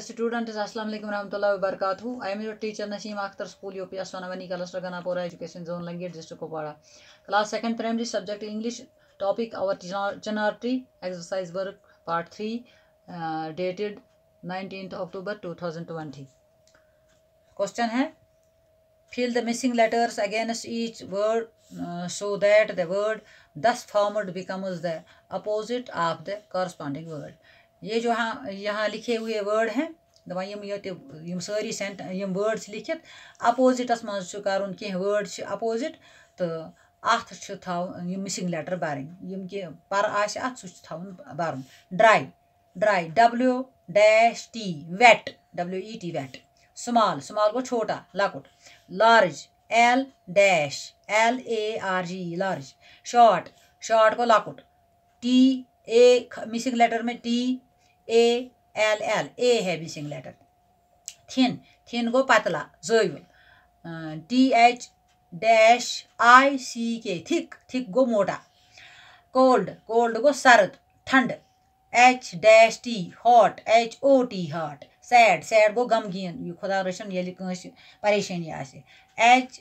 student अस्सलाम वालेकुम रहमतुल्लाहि व बरकातहू I am your teacher Naseem Akhtar school UP असवानवनी cluster Ganapora education zone Langate district Kupwara class second primary subject English topic our चनार्टी exercise work part three dated nineteen October two thousand twenty question है fill the missing letters against each word so that the word thus formed becomes the opposite of the corresponding word ये जो हाँ यहाँ लिखे हुए word हैं दपान यम तो ये सारी सेंट यम वर्ड लिखित अपोजिटस मज कर कह वर्ड अपोजिट तो अत मिसिंग लेटर भरें यम कि पर आवन सह भर dry dry W dash T wet W E T wet small small गो छोटा लकुट large L dash L A R G large short short गो लकुट टी ए मिसिंग लेटर में T A L L A है missing letter thin thin गो पतला पातला T H dash I C K thick thick गो मोटा cold cold गो सर्द ठंड H dash T hot H O T hot sad sad गो गमगीन यह खुदा रचन ये परेशानी आच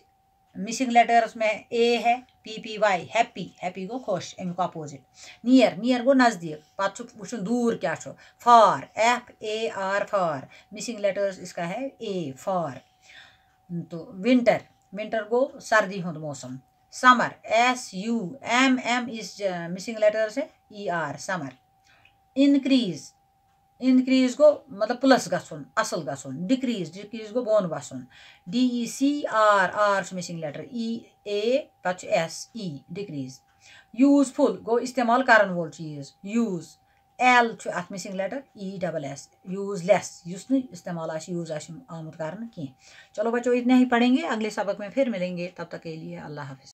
मिसिंग लेटर्स में ए है P P Y happy happy गो खुश अमुक अपोजिट नियर नियर गो नज़दीक पत् वो दूर क्या far F A R far missing letters इसका है ए फार तो विंटर विंटर गो सर्दी हूँ मौसम summer S U M M इस मिसिंग लेटर्स है E R summer increase increase गो मतलब प्लस गसन असल गसन डिक्रीज डिक्रीज गो बोन वसन D E C R R missing letter E A पच एस ई डिक्रीज यूजफुल गो इस्तेमाल कर वो चीज यूज एल अत missing letter E double S use less उस इस्तेमाल यूज आमुत कर चलो बच्चों इतना ही पढ़ेंगे अगले सबक में फिर मिलेंगे तब तक के लिए अल्लाह हाफिज़